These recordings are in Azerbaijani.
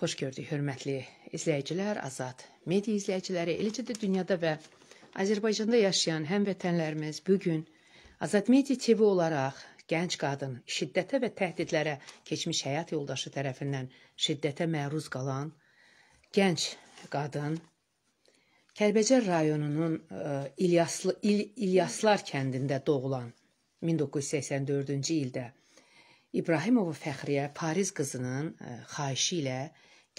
Xoş gördük, hörmətli izləyicilər, Azad media izləyiciləri, eləcə də dünyada və Azərbaycanda yaşayan həmvətənlərimiz bu gün Azad Media TV olaraq gənc qadın şiddətə və təhdidlərə keçmiş həyat yoldaşı tərəfindən şiddətə məruz qalan gənc qadın Kəlbəcər rayonunun e, İlyaslı İl, İlyaslar kəndində doğulan 1984-cü ildə İbrahimova Fəxriyə Paris qızının e, xahişi ilə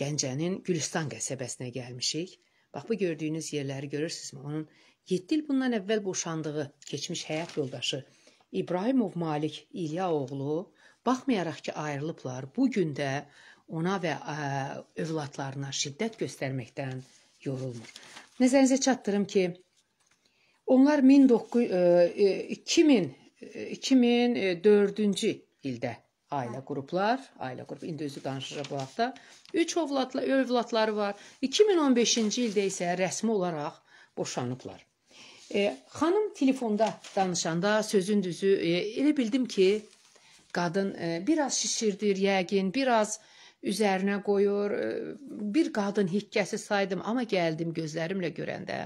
Gəncənin Gülüstan qəsəbəsinə gəlmişik. Bax bu gördüyünüz yerləri görürsüzmü? Onun 7 il bundan əvvəl boşandığı keçmiş həyat yoldaşı İbrahimov Malik İlya oğlu baxmayaraq ki ayrılıblar, bu gün də ona və ə, övladlarına şiddət göstərməkdən yorulmur. Nəzərinizə çatdırım ki, onlar 19 2000 2004-cü ildə ailə qruplar, ailə qrupu indi özü danışacaq bu haqda. 3 övladla övladları var. 2015-ci ildə isə rəsmi olaraq boşanıblar. E, xanım telefonda danışanda sözün düzü e, elə bildim ki, qadın e, biraz şişirdir yəqin, biraz üzərinə qoyur. E, bir qadın hikkəsi saydım, amma gəldim gözlərimlə görəndə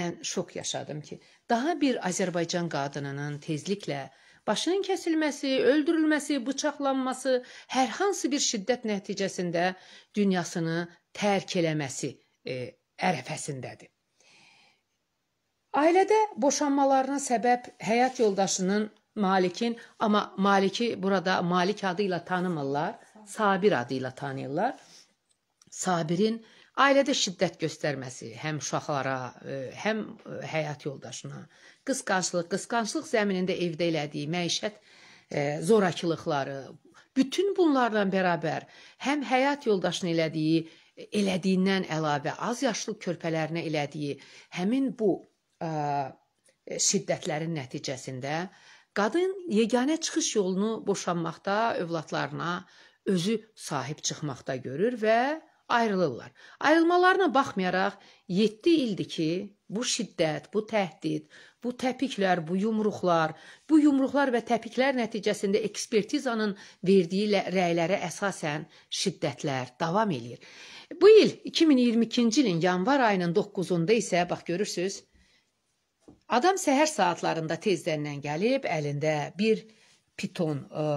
mən şok yaşadım ki, daha bir Azərbaycan qadınının tezliklə başının kəsilməsi, öldürülməsi, bıçaqlanması, hər hansı bir şiddət nəticəsində dünyasını tərk eləməsi e, ərəfəsindədir. Ailədə boşanmalarına səbəb həyat yoldaşının Malik'in ama Malik'i burada Malik adıyla tanımırlar. Sabir adıyla tanıyırlar. Sabir'in Ailədə şiddət göstərməsi həm uşaqlara, e, həm e, həyat yoldaşına, qısqanclıq, qısqanclıq zəminində evdə elədiyi məişət e, zorakılıqları, bütün bunlarla bərabər həm həyat yoldaşının elədiyi elədiyindən əlavə az yaşlı körpələrinə elədiyi həmin bu ə, şiddətlərin nəticəsində qadın yeganə çıxış yolunu boşanmaqda, övladlarına özü sahib çıxmaqda görür və ayrılırlar. Ayrılmalarına baxmayaraq 7 ildir ki, bu şiddət, bu təhdid, bu təpiklər, bu yumruqlar, bu yumruqlar və təpiklər nəticəsində ekspertizanın verdiyi rəylərə əsasən şiddətlər davam eləyir. Bu il 2022-ci ilin yanvar ayının 9-unda isə bax görürsüz, adam səhər saatlarında tezdəndən gəlib əlində bir piton ə,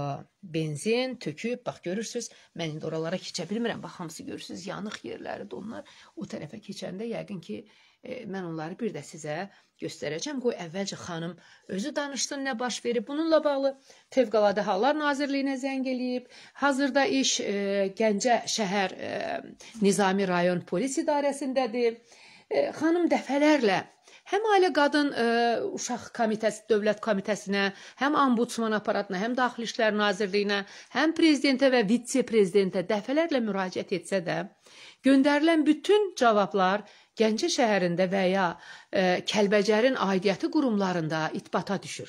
benzin töküb, bax görürsüz, mən indi oralara keçə bilmirəm. Bax hamısı görürsüz, yanıq yerləridir onlar. O tərəfə keçəndə yəqin ki, e, mən onları bir də sizə göstərəcəm. Qoy əvvəlcə xanım özü danışsın nə baş verib. Bununla bağlı Fövqəladə Hallar Nazirliyinə zəng eləyib. Hazırda iş e, Gəncə şəhər e, Nizami rayon polis idarəsindədir xanım dəfələrlə həm ailə qadın ə, e, uşaq komitəsi, dövlət komitəsinə, həm ombudsman aparatına, həm Daxili İşlər Nazirliyinə, həm prezidentə və vitse-prezidentə dəfələrlə müraciət etsə də, göndərilən bütün cavablar Gəncə şəhərində və ya ə, e, Kəlbəcərin aidiyyəti qurumlarında itbata düşür.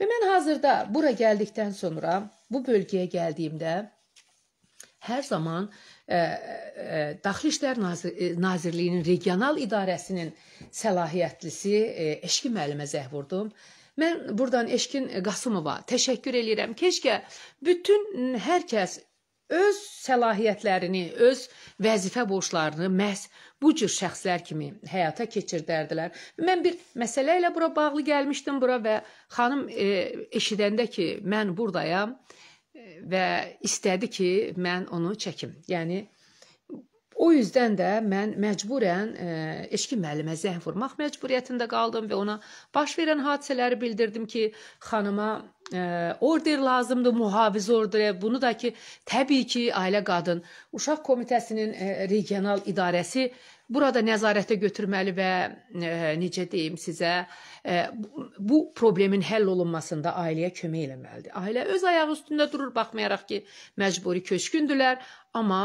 Və mən hazırda bura gəldikdən sonra, bu bölgəyə gəldiyimdə hər zaman Daxili İşlər e, Nazirliyinin regional idarəsinin səlahiyyətlisi e, Eşkin müəllimə zəh vurdum. Mən buradan Eşkin Qasımova təşəkkür eləyirəm. Keşkə bütün hər kəs öz səlahiyyətlərini, öz vəzifə borclarını məhz bu cür şəxslər kimi həyata keçirdərdilər. Mən bir məsələ ilə bura bağlı gəlmişdim bura və xanım e, eşidəndə ki, mən burdayam, e, və istədi ki, mən onu çəkim. Yəni o yüzdən də mən məcburən e, eşki müəllimə zəng vurmaq məcburiyyətində qaldım və ona baş verən hadisələri bildirdim ki, xanıma e, order lazımdır, mühafiz orderi. Bunu da ki, təbii ki, ailə qadın uşaq komitəsinin e, regional idarəsi burada nəzarətə götürməli və e, necə deyim sizə e, bu problemin həll olunmasında ailəyə kömək eləməlidir. Ailə öz ayağı üstündə durur baxmayaraq ki, məcburi köçkündülər, amma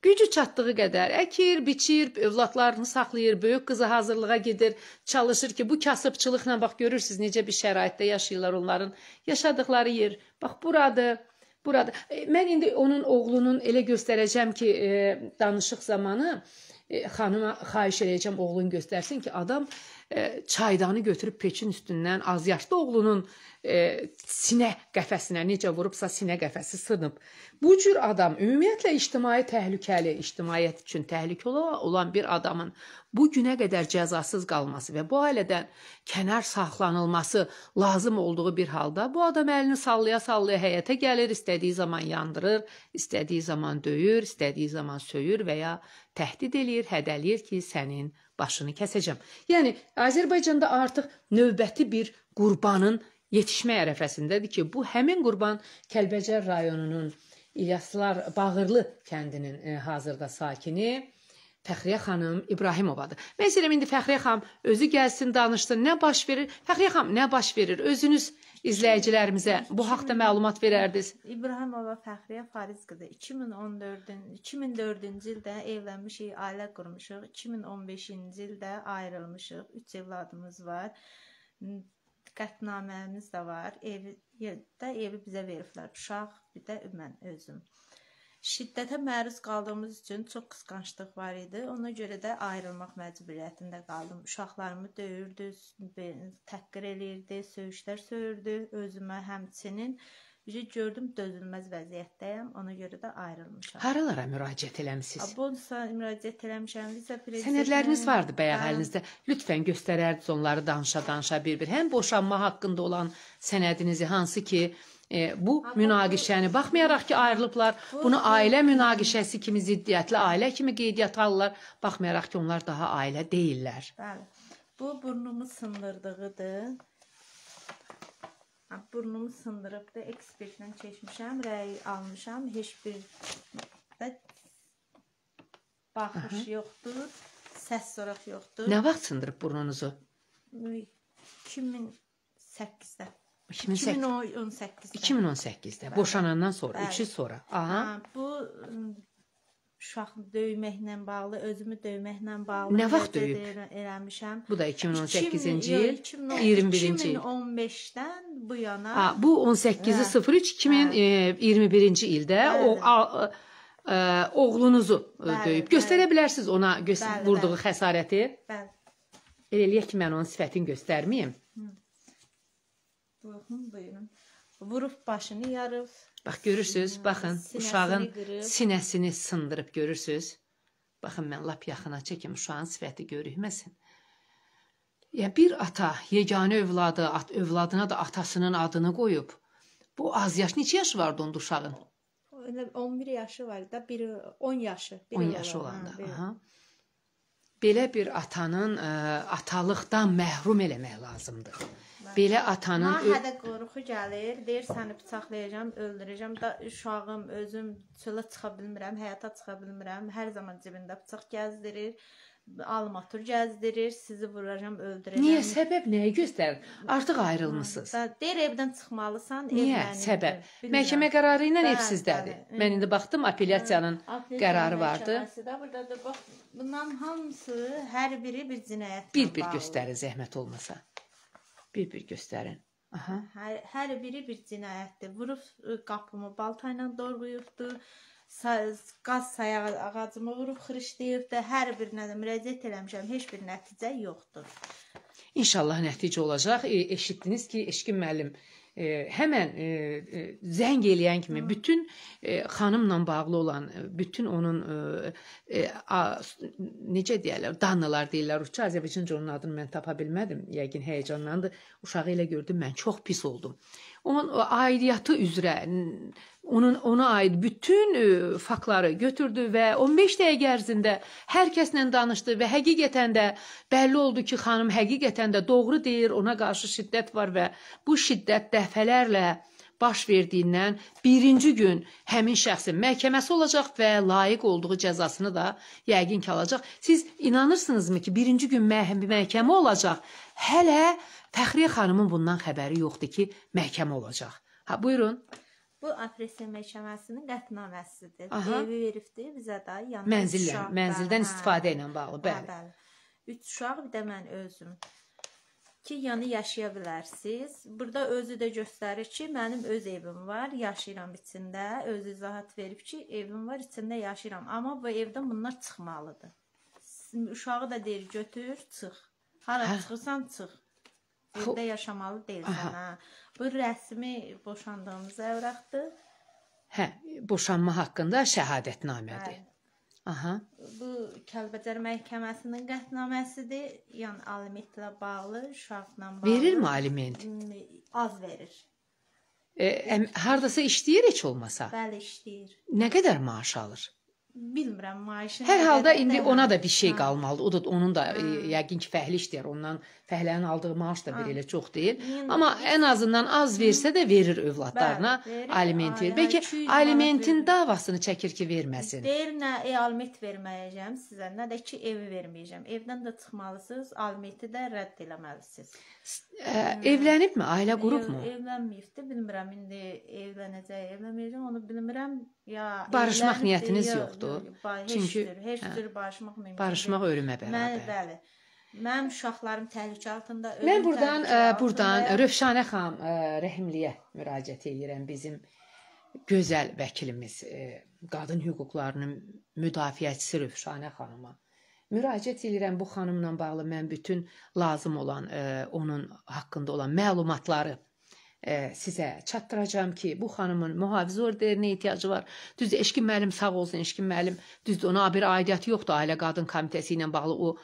Gücü çatdığı qədər əkir, biçir, övladlarını saxlayır, böyük qızı hazırlığa gedir, çalışır ki, bu kasıbçılıqla bax görürsüz necə bir şəraitdə yaşayırlar onların yaşadıkları yer. Bax buradır burada. E, mən indi onun oğlunun elə göstərəcəm ki, e, danışıq zamanı e, xanıma xahiş eləyəcəm oğlun göstərsin ki, adam e, çaydanı götürüb peçin üstündən az yaşlı oğlunun e, sinə qəfəsinə necə vurubsa sinə qəfəsi sınıb. Bu cür adam ümumiyyətlə ictimai təhlükəli, ictimaiyyət üçün təhlükəli olan bir adamın bu günə qədər cəzasız qalması və bu ailədən kənar saxlanılması lazım olduğu bir halda bu adam əlini sallaya-sallaya həyətə gəlir, istədiyi zaman yandırır, istədiyi zaman döyür, istədiyi zaman söyür və ya təhdid eləyir, hədələyir ki, sənin başını kəsəcəm. Yəni Azərbaycanda artıq növbəti bir qurbanın yetişmə ərəfəsindədir ki, bu həmin qurban Kəlbəcər rayonunun İlyaslar Bağırlı kəndinin e, hazırda sakini Fəxriyə xanım İbrahimovadır. Məsələn indi Fəxriyə xanım özü gəlsin danışsın, nə baş verir? Fəxriyə xanım nə baş verir? Özünüz izləyicilərimizə bu haqda məlumat verərdiniz? İbrahimova Fəxriyə Fariz qızı 2014-ün 2004-cü ildə evlənmişik, ailə qurmuşuq. 2015-ci ildə ayrılmışıq. 3 evladımız var. Qətnaməmiz də var. Evi də evi bizə veriblər. Uşaq, bir də mən özüm. Şiddətə məruz qaldığımız üçün çox qısqanclıq var idi. Ona görə də ayrılmaq məcburiyyətində qaldım. Uşaqlarımı döyürdü, təhqir eləyirdi, söyüşlər söyürdü özümə həmçinin. Üzü gördüm dözülməz vəziyyətdəyəm. Ona görə də ayrılmışam. Haralara müraciət eləmisiniz? Bonsa müraciət eləmişəm. Viza prezidenti. Sənədləriniz vardı bəyək hə. əlinizdə. Lütfən göstərərdiniz onları danışa-danışa bir-bir. Həm boşanma haqqında olan sənədinizi hansı ki, E, bu münaqişəni yəni baxmayaraq ki, ayrılıblar, bunu ailə münaqişəsi kimi ziddiyyətli ailə kimi qeydiyyata alırlar, baxmayaraq ki, onlar daha ailə deyillər. Bəli. Bu burnumu sındırdığıdır. Burnumu sındırıbdı, ekspertlə keçmişəm, rəy almışam, heç bir baxış Aha. yoxdur, səs soraq yoxdur. Nə vaxt sındırıb burnunuzu? 2008-də. 2008. 2018-də. 2018-də, bəli. boşanandan sonra, bəli. 3 il sonra. Aha. Hə, bu uşaq döyməklə bağlı, özümü döyməklə bağlı nə vaxt döyüb elə, er-, eləmişəm. Bu da 2018-ci il, 21-ci il. 2015-dən bu yana. Ha, bu 18-i 03 2021-ci ildə e, bəli. o a, ə, oğlunuzu bəli, döyüb. Göstərə bəli. bilərsiniz ona göst bəli, vurduğu bəli. xəsarəti? Bəli. Elə eləyək ki, mən onun sifətini göstərməyim. Baxın, buyurun. Vurub başını yarıb. Bax görürsüz, baxın, sinəsini uşağın qırıb. sinəsini sındırıb görürsüz. Baxın mən lap yaxına çəkim, uşağın sifəti görünməsin. Ya bir ata yeganə övladı, at övladına da atasının adını qoyub. Bu az yaş neçə yaşı vardı onda uşağın? Elə 11 yaşı var da, biri 10 yaşı, biri 10 yaşı olanda. Hə, aha belə bir atanın ə, e, atalıqdan məhrum eləmək lazımdır. Belə atanın Nahədə qorxu gəlir, deyir səni bıçaqlayacağam, öldürəcəm da uşağım, özüm çölə çıxa bilmirəm, həyata çıxa bilmirəm. Hər zaman cibində bıçaq gəzdirir alım atır, gəzdirir, sizi vuracam, öldürəcəm. Niyə? Səbəb nəyə göstərir? Artıq hə, ayrılmısınız. Hə, deyir evdən çıxmalısan, evlənir. Niyə? Səbəb. E, Bilmirəm. Məhkəmə qərarı ilə bəli, evsizdədir. Bəli. Mən indi baxdım, apellyasiyanın hə, qərarı vardı. Da, burada da bax, bunların hamısı hər biri bir cinayət. Bir-bir göstərin zəhmət olmasa. Bir-bir göstərin. Aha. Hər, hər biri bir cinayətdir. Vurub e, qapımı balta ilə dorğuyubdu qaz sayağı ağacımı vurub Xrişdiyevdə hər birinə də müraciət eləmişəm, heç bir nəticə yoxdur. İnşallah nəticə olacaq. E, eşitdiniz ki, Eşkin müəllim e, həmən e, e, zəng eləyən kimi bütün e, xanımla bağlı olan e, bütün onun e, e, a, necə deyirlər, danılar deyirlər. Rusiya Azərbaycanca onun adını mən tapa bilmədim. Yəqin həyəcanlandı. Uşağı elə gördüm, mən çox pis oldum. E, onun aidiyyatı üzrə onun ona aid bütün faktları götürdü və 15 dəqiqə ərzində hər kəslə danışdı və həqiqətən də bəlli oldu ki, xanım həqiqətən də doğru deyir, ona qarşı şiddət var və bu şiddət dəfələrlə baş verdiyindən birinci gün həmin şəxsin məhkəməsi olacaq və layiq olduğu cəzasını da yəqin ki alacaq. Siz inanırsınızmı ki, birinci gün məhkəmə olacaq Hələ Fəxriyə xanımın bundan xəbəri yoxdur ki, məhkəmə olacaq. Ha, buyurun. Bu apresiya məhkəməsinin qətnaməsidir. Evi veribdi bizə də yanında. Mənzillə, uşaqdan, mənzildən hə, istifadə ilə bağlı, bəli. Hə, bəli. 3 uşaq, bir də mən özüm ki, yəni yaşaya bilərsiz. Burada özü də göstərir ki, mənim öz evim var, yaşayıram içində. Özü izahat verib ki, evim var, içində yaşayıram. Amma bu evdən bunlar çıxmalıdır. Uşağı da deyir, götür, çıx. Hara hə? çıxırsan çıx. Evdə yaşamalı deyilsən ha. Bu rəsmi boşandığımız əvraqdır. Hə, boşanma haqqında şəhadətnamədir. Hə. Aha. Bu Kəlbəcər məhkəməsinin qətnaməsidir. Yəni alimentlə bağlı, uşaqla bağlı. Verirmi aliment? Hmm, az verir. E, hardasa işləyir heç olmasa? Bəli, işləyir. Nə qədər maaş alır? bilmirəm maaşı. Hər halda indi nə ona da bir şey qalmalıdır. O da onun da e, hı. yəqin ki fəhlişdir. Ondan fəhlənin aldığı maaş da belə çox deyil. Min, Amma ən azından az versə də verir övladlarına bəli, aliment verir. Bəlkə alimentin davasını çəkir ki verməsin. Deyir nə e, aliment verməyəcəm sizə, nə də ki evi verməyəcəm. Evdən də çıxmalısınız, alimenti də rədd etməlisiniz. Ə, e, evlənibmi? Ailə qurubmu? Ev, evlənməyibdi, bilmirəm indi evlənəcək, evlənməyəcəm onu bilmirəm. Ya, barışmaq niyyətiniz yoxdur. Çünki heçdir hə, barışmaq mümkün. Barışmaq ölümə bərabər. Mən bəli. Mənim uşaqlarım təhlükə altında. Ölüm mən burdan ə, burdan Rövşanə xan ə, rəhimliyə müraciət edirəm bizim gözəl vəkilimiz, ə, qadın hüquqlarının müdafiəçisi Rövşanə xanıma. Müraciət edirəm bu xanımla bağlı mən bütün lazım olan ə, onun haqqında olan məlumatları e, sizə çatdıracağam ki, bu xanımın mühafizə orderinə ehtiyacı var. Düzdür, Eşkin müəllim sağ olsun, Eşkin müəllim düzdür, ona bir aidiyyəti yoxdur ailə qadın komitəsi ilə bağlı o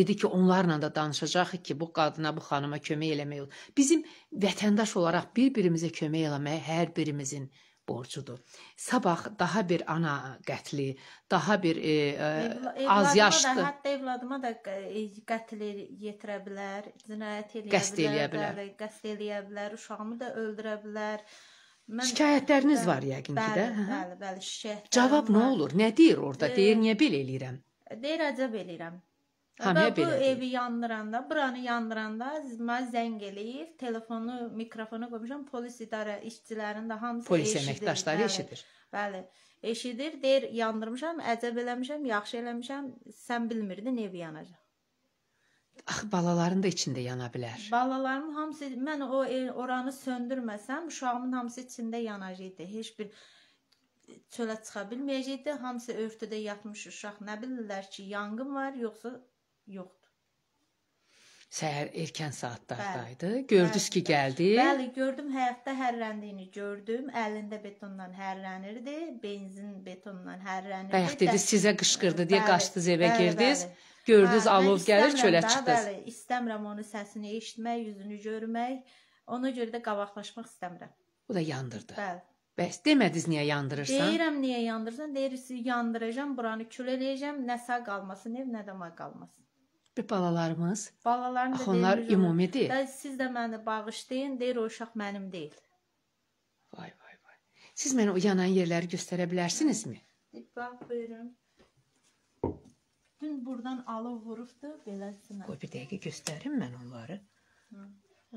dedi ki, onlarla da danışacağıq ki, bu qadına, bu xanıma kömək eləmək olur. Bizim vətəndaş olaraq bir-birimizə kömək eləməyə hər birimizin borcudur. Sabah daha bir ana qətli, daha bir e, e, az yaşlı, hətta evladıma da e, qətl e, yetirə bilər, cinayət eləyə qəst bilər, eləyə bilər. Bəli, qəsd eləyə bilər, uşağımı da öldürə bilər. Mən, şikayətləriniz bəli, var yəqin ki də. Bəli, bəli, bəli, şikayət. Cavab nə olur? Nə deyir orada? E, deyir, niyə belə eləyirəm? Deyir, əcəb eləyirəm. Hamıya belə. Bu evi yandıranda, buranı yandıranda mən zəng eləyib, telefonu mikrofona qoymuşam, polis idarə işçilərinin də hamısı polis eşidir. Polis əməkdaşları bəli, eşidir. Bəli. Eşidir, deyir, yandırmışam, əcəb eləmişəm, yaxşı eləmişəm, sən bilmirdin ev yanacaq. Axı ah, balaların da içində yana bilər. Balalarım hamısı mən o e, oranı söndürməsəm, uşağımın hamısı içində yanacaqdı. Heç bir çölə çıxa bilməyəcəkdi. Hamısı örtüdə yatmış uşaq. Nə bilirlər ki, yanğın var, yoxsa yoxdur. Səhər erkən saatlarda idi. Gördünüz ki, gəldi. Bəli, gördüm həyətdə hərləndiyini gördüm. Əlində betondan hərlənirdi, benzin betondan hərlənirdi. Bayaq dedi sizə qışqırdı bəli, deyə qaçdınız evə bəli, girdiniz. Bəli. Gördünüz hə, alov gəlir, çölə çıxdınız. Bəli, istəmirəm onun səsini eşitmək, yüzünü görmək. Ona görə də qabaqlaşmaq istəmirəm. Bu da yandırdı. Bəli. Bəs demədiniz niyə yandırırsan? Deyirəm niyə yandırırsan? Deyirsiz yandıracağam, buranı kül eləyəcəm, nə sağ qalmasın ev, nə də mal qalmasın və balalarımız, balalarım da axınlar deyir, ümumi deyil. Bəs siz də məni bağışlayın, deyir o uşaq mənim deyil. Vay vay vay. Siz mənə o yanan yerləri göstərə bilərsinizmi? E, bax buyurun. Dün burdan alov vurubdu beləsinə. Qoy bir dəqiqə göstərim mən onları. Hı.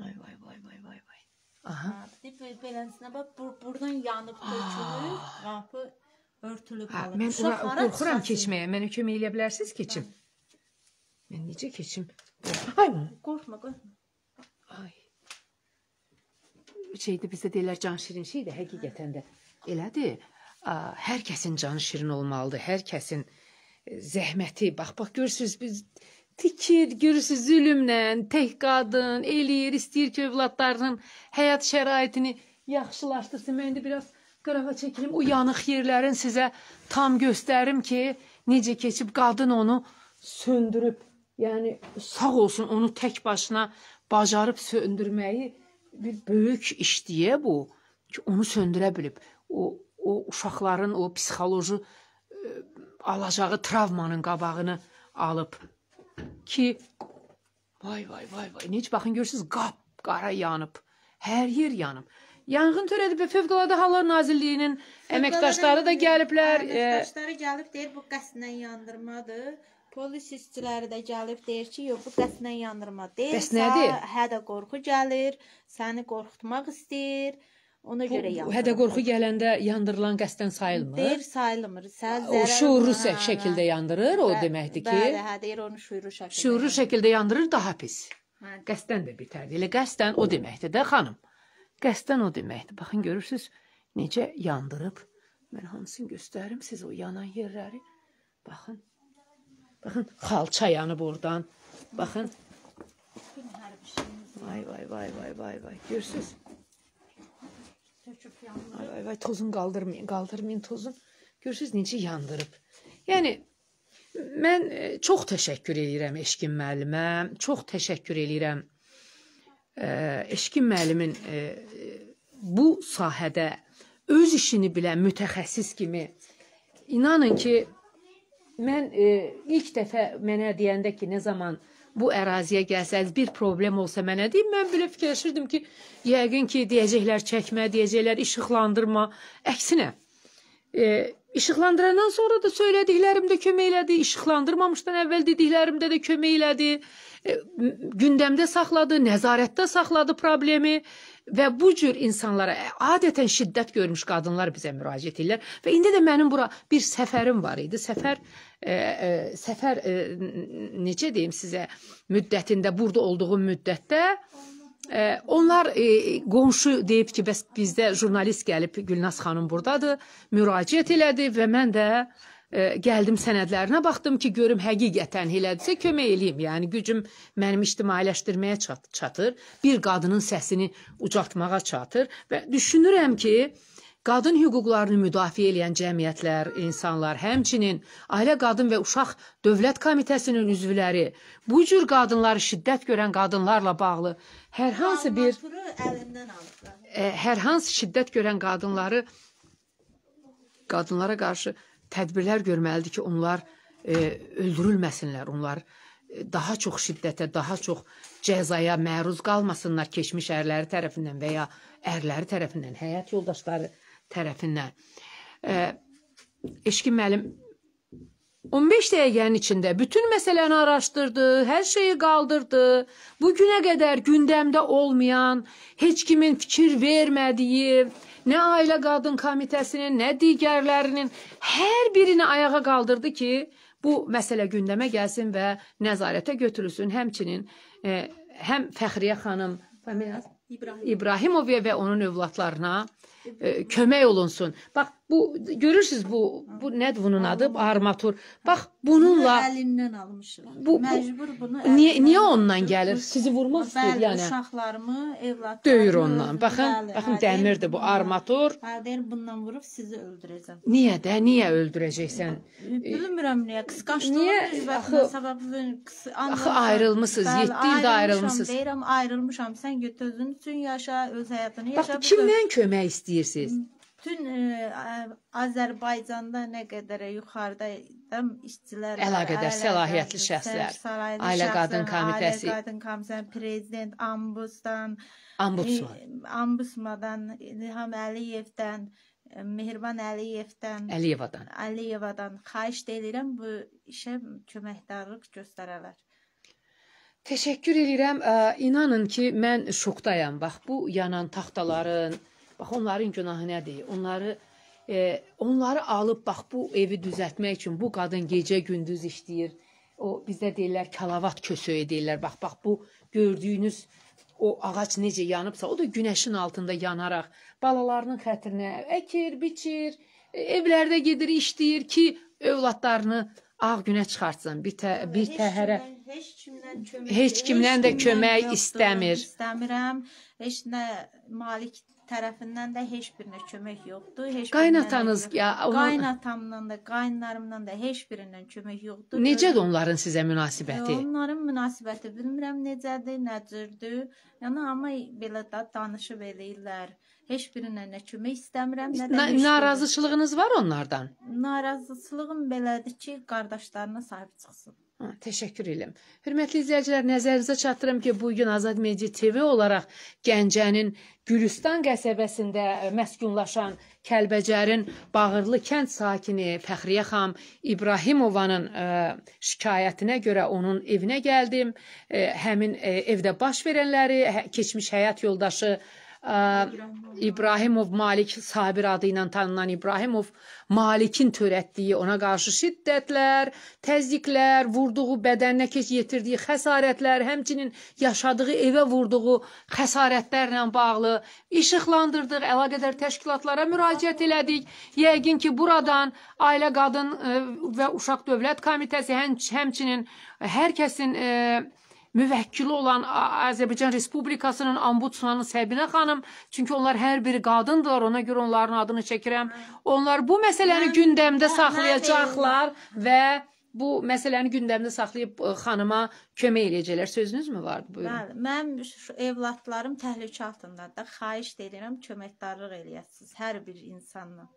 Vay vay vay vay vay vay. Aha. Hə, Dib beləsinə bax bur burdan yanıb tökülür. Qapı örtülü hə, qalır. Mən qorxuram keçməyə. Mənə kömək eləyə bilərsiniz keçim? Hə. Ben diyecek içim. Hayvan. Korkma korkma. Ay. Şeydi bizdə deyirlər can şirin şeydir həqiqətən də. Elədir. Hər kəsin canı şirin olmalıdır. Hər kəsin e, zəhməti. Bax, bax görürsüz biz tikir, görürsüz zülmlə, tək qadın eləyir, istəyir ki, övladlarının həyat şəraitini yaxşılaşdırsın. Mən indi biraz qırağa çəkilim. O yanıq yerlərin sizə tam göstərim ki, necə keçib qadın onu söndürüb Yəni sağ olsun onu tək başına bacarıb söndürməyi bir böyük işdiyə bu ki, onu söndürə bilib. O o uşaqların o psixoloji e, alacağı travmanın qabağını alıb ki vay vay vay vay necə baxın görürsüz qap qara yanıb. Hər yer yanıb. Yanğın törədib Fövqəladə Hallar Nazirliyinin əməkdaşları da gəliblər. E, əməkdaşları gəlib deyir bu qəsdən yandırmadır. Polis işçiləri də gəlib deyir ki, yox bu qəsdən yandırma deyil. Bəs nədir? Hə də qorxu gəlir, səni qorxutmaq istəyir. Ona bu, görə yandır. Hədə qorxu gələndə yandırılan qəsdən sayılmır. Deyir, sayılmır. Sən zərər. O şuurlu hə, şəkildə hə, yandırır, o bəli, deməkdir ki. Bəli, hə, deyir onu şuurlu şəkildə. Şuurlu şəkildə yandırır daha pis. Hə. Qəsdən də bitərdi. Elə qəsdən o deməkdir də xanım. Qəsdən o deməkdir. Baxın görürsüz necə yandırıb. Mən hansını göstərim siz o yanan yerləri. Baxın. Baxın, xalça yanıb oradan. Baxın. Vay, vay, vay, vay, vay, vay. Görürsünüz? Vay, vay, vay, tozun qaldırmayın, qaldırmayın tozun. Görürsünüz necə yandırıb. Yəni, mən e, çox təşəkkür edirəm Eşkin müəllimə, çox təşəkkür edirəm e, Eşkin müəllimin e, bu sahədə öz işini bilən mütəxəssis kimi inanın ki, Mən e, ilk dəfə mənə deyəndə ki, nə zaman bu əraziyə gəlsəniz bir problem olsa mənə deyin, mən belə fikirləşirdim ki, yəqin ki, deyəcəklər çəkmə, deyəcəklər işıqlandırma, əksinə. E, İşıqlandırandan sonra da söylədiklərimdə kömək elədi, işıqlandırmamışdan əvvəl dediklərimdə də kömək elədi. E, gündəmdə saxladı, nəzarətdə saxladı problemi və bu cür insanlara adətən şiddət görmüş qadınlar bizə müraciət edirlər və indi də mənim bura bir səfərim var idi. Səfər e, e, səfər e, necə deyim sizə müddətində burada olduğum müddətdə e, Onlar e, qonşu deyib ki, bəs bizdə jurnalist gəlib Gülnaz xanım burdadır, müraciət elədi və mən də e, gəldim sənədlərinə baxdım ki, görüm həqiqətən elədirsə kömək eləyim. Yəni gücüm mənim ictimailəşdirməyə çat çatır, bir qadının səsini ucaltmağa çatır və düşünürəm ki, Qadın hüquqlarını müdafiə edən cəmiyyətlər, insanlar, həmçinin Ailə Qadın və Uşaq Dövlət Komitəsinin üzvləri bu cür qadınları şiddət görən qadınlarla bağlı hər hansı bir e, hər hansı şiddət görən qadınları qadınlara qarşı tədbirlər görməlidir ki, onlar e, öldürülməsinlər, onlar e, daha çox şiddətə, daha çox cəzaya məruz qalmasınlar keçmiş ərləri tərəfindən və ya ərləri tərəfindən, həyat yoldaşları tərəfindən. Eşkin müəllim 15 dəqiqənin içində bütün məsələni araşdırdı, hər şeyi qaldırdı. Bu günə qədər gündəmdə olmayan, heç kimin fikir vermədiyi, nə ailə qadın komitəsinin, nə digərlərinin hər birini ayağa qaldırdı ki, bu məsələ gündəmə gəlsin və nəzarətə götürülsün. Həmçinin e, həm Fəxriyə xanım, familiyası İbrahim. İbrahimovya və onun övladlarına köme olunsun. bak Bu görürsüz bu bu nədir bunun adı? Armatur. Bax bununla bunu əlindən almışıq. Bu, bu məcbur bunu niyə niyə ondan gəlir? Sizi vurmaq istəyir yəni. Uşaqlarımı, evladlarımı döyür ondan. Baxın, bəli, baxın dəmirdir bu armatur. Valideyn bundan vurub sizi öldürəcəm. Niyə də? Niyə öldürəcəksən? Bilmirəm niyə. Qısqanclığın səbəbi axı ayrılmısınız. 7 ildə ayrılmısınız. Deyirəm ayrılmışam. Sən götür özün üçün yaşa, öz həyatını yaşa. Bax kimdən kömək istəyirsiniz? bütün ə, e, Azərbaycanda nə qədər yuxarıda işçilər əlaqədar səlahiyyətli şəxslər, Ailə Qadın Komitəsi, Ailə Qadın Komitəsinin prezident Ambusdan, Ambusman, e, Ambusmadan, İlham Əliyevdən, e, Mehriban Əliyevdən, Əliyevadan, Əliyevadan xahiş edirəm bu işə köməkdarlıq göstərələr. Təşəkkür edirəm. İnanın ki, mən şokdayam. Bax bu yanan taxtaların, Bax onların günahı nədir? Onları e, onları alıb bax bu evi düzəltmək üçün bu qadın gecə gündüz işləyir. O bizdə deyirlər kəlavat kösəyi deyirlər. Bax bax bu gördüyünüz o ağac necə yanıbsa, o da günəşin altında yanaraq balalarının xətrinə əkir, biçir, e, evlərdə gedir, işləyir ki, övladlarını ağ günə çıxartsın. Bir tə, bir təhərə heç kimdən kömək heç kimdən də kömək istəmir. İstəmirəm. Heç nə malik tərəfindən də heç birinə kömək yoxdur. Heç Qaynatanız ya onu... qaynatamdan da, qaynlarımdan da heç birindən kömək yoxdur. Necədir onların sizə münasibəti? E, onların münasibəti bilmirəm necədir, nəcürdür. Yəni amma belə də danışıb eləyirlər. Heç birindən nə kömək istəmirəm, nə də narazıçılığınız var onlardan. Narazıçılığım belədir ki, qardaşlarına sahib çıxsın. Ha, təşəkkür edirəm. Hörmətli izləyicilər, nəzərinizə çatdırım ki, bu gün Azad Media TV olaraq Gəncənin Gülüstan qəsəbəsində məskunlaşan Kəlbəcərin Bağırlı kənd sakini Fəxriyə xan İbrahimovanın ə, e, şikayətinə görə onun evinə gəldim. Ə, e, həmin ə, e, evdə baş verənləri, hə, keçmiş həyat yoldaşı ə, İbrahimov Malik Sabir adı ilə tanınan İbrahimov Malikin törətdiyi ona qarşı şiddətlər, təzyiqlər, vurduğu bədəninə keç yetirdiyi xəsarətlər, həmçinin yaşadığı evə vurduğu xəsarətlərlə bağlı işıqlandırdıq, əlaqədar təşkilatlara müraciət elədik. Yəqin ki, buradan Ailə Qadın e, və Uşaq Dövlət Komitəsi həmçinin hər kəsin e, müvəkkili olan Azərbaycan Respublikasının ombudsmanı Səbinə xanım, çünki onlar hər biri qadındılar, ona görə onların adını çəkirəm. Onlar bu məsələni mən, gündəmdə mən, saxlayacaqlar mən və bu məsələni gündəmdə saxlayıb xanıma kömək eləyəcəklər. Sözünüz mü var? Buyurun. Bəli, mən evladlarım təhlükə altındadır. Xahiş edirəm, köməkdarlıq eləyəsiniz hər bir insanla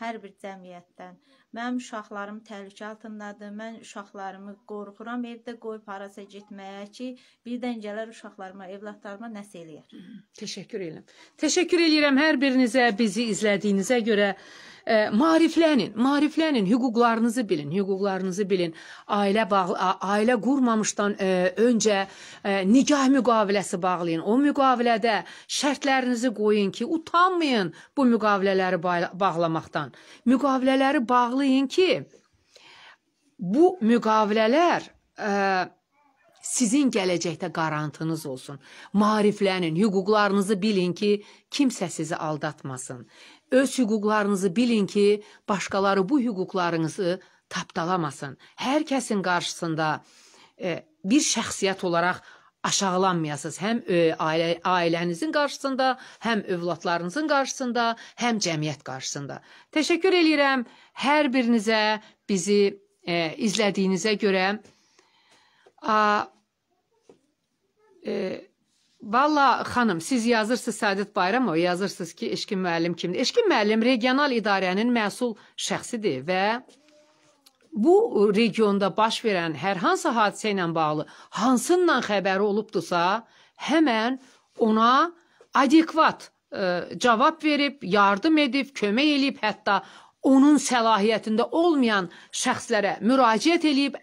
hər bir cəmiyyətdən. Mənim uşaqlarım təhlükə altındadır. Mən uşaqlarımı qorxuram evdə qoyub harasa getməyə ki, birdən gələr uşaqlarıma, evlatlarıma nəsə eləyər. Təşəkkür edirəm. Təşəkkür edirəm hər birinizə bizi izlədiyinizə görə. Ə, e, mariflənin, mariflənin, hüquqlarınızı bilin, hüquqlarınızı bilin. Ailə bağlı ailə qurmamışdan ə, e, öncə ə, e, nikah müqaviləsi bağlayın. O müqavilədə şərtlərinizi qoyun ki, utanmayın bu müqavilələri bağlamaqdan yolla müqavilələri bağlayın ki, bu müqavilələr ə, e, sizin gələcəkdə qarantınız olsun. Maariflənin, hüquqlarınızı bilin ki, kimsə sizi aldatmasın. Öz hüquqlarınızı bilin ki, başqaları bu hüquqlarınızı tapdalamasın. Hər kəsin qarşısında e, bir şəxsiyyət olaraq aşağılanmayasınız həm e, ailə ailənizin qarşısında, həm övladlarınızın qarşısında, həm cəmiyyət qarşısında. Təşəkkür eləyirəm hər birinizə bizi e, izlədiyinizə görə. A, e, Valla xanım, siz yazırsınız Səadət Bayramov, yazırsınız ki, Eşkin müəllim kimdir? Eşkin müəllim regional idarənin məsul şəxsidir və bu e, regionda baş verən hər hansı hadisə ilə bağlı hansından xəbəri olubdusa, həmən ona adekvat ə, e, cavab verib, yardım edib, kömək eləyib, hətta onun səlahiyyətində olmayan şəxslərə müraciət eləyib,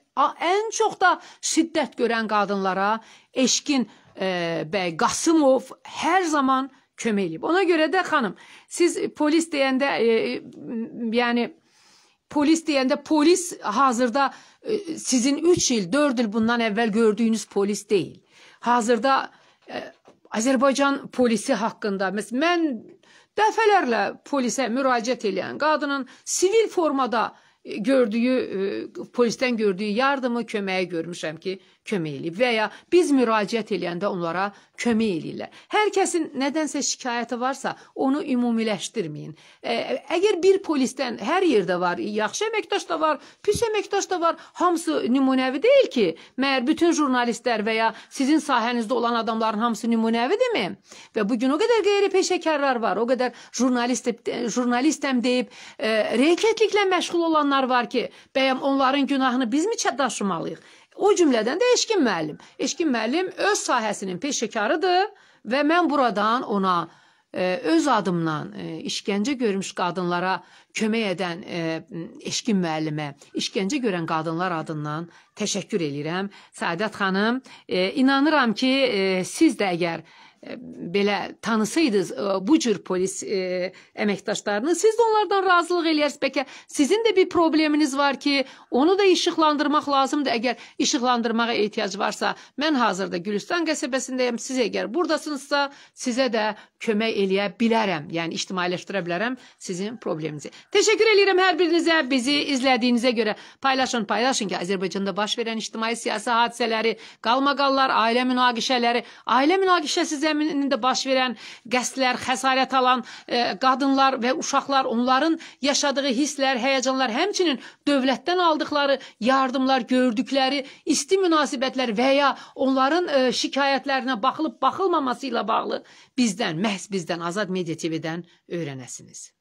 ən çox da şiddət görən qadınlara Eşkin ə, e, bəy Qasımov hər zaman kömək eləyib. Ona görə də xanım, siz polis deyəndə, ə, yəni Polis diyende polis hazırda e, sizin 3 yıl 4 yıl bundan evvel gördüğünüz polis değil. Hazırda e, Azerbaycan Azərbaycan polisi haqqında mən dəfələrlə polise müraciət edilen kadının sivil formada e, gördüğü polisten gördüğü yardımı, köməyi görmüşəm ki, kömək eləyib və ya biz müraciət eləyəndə onlara kömək eləyirlər. Hər kəsin nədənsə şikayəti varsa, onu ümumiləşdirməyin. Ə, e, əgər bir polisdən hər yerdə var, yaxşı əməkdaş da var, pis əməkdaş da var, hamısı nümunəvi deyil ki, məyər bütün jurnalistlər və ya sizin sahənizdə olan adamların hamısı nümunəvidimi? Və bu gün o qədər qeyri-peşəkarlar var, o qədər jurnalist jurnalistəm deyib ə, e, reketliklə məşğul olanlar var ki, bəyəm onların günahını bizmi daşımalıyıq? O cümlədən də Eşkin müəllim. Eşkin müəllim öz sahəsinin peşəkarıdır və mən buradan ona e, öz adımdan e, işgəncə görmüş qadınlara kömək edən e, Eşkin müəllimə, işgəncə görən qadınlar adından təşəkkür eləyirəm. Səadət xanım, inanıram ki, siz də əgər belə tanısaydınız e, bu cür polis ə, e, əməkdaşlarını, siz də onlardan razılıq eləyərsiniz. Bəlkə sizin də bir probleminiz var ki, onu da işıqlandırmaq lazımdır. Əgər işıqlandırmağa ehtiyac varsa, mən hazırda Gülüstan qəsəbəsindəyəm. Siz əgər burdasınızsa, sizə də kömək eləyə bilərəm. Yəni ictimailəşdirə bilərəm sizin probleminizi. Təşəkkür edirəm hər birinizə bizi izlədiyinizə görə. Paylaşın, paylaşın ki, Azərbaycanda baş verən ictimai siyasi hadisələri, qalmaqallar, ailə münaqişələri, ailə münaqişəsi zəminində baş verən qəsdlər, xəsarət alan ə, e, qadınlar və uşaqlar, onların yaşadığı hisslər, həyəcanlar, həmçinin dövlətdən aldıqları yardımlar, gördükləri isti münasibətlər və ya onların ə, e, şikayətlərinə baxılıb baxılmaması ilə bağlı bizdən, məhz bizdən Azad Media TV-dən öyrənəsiniz.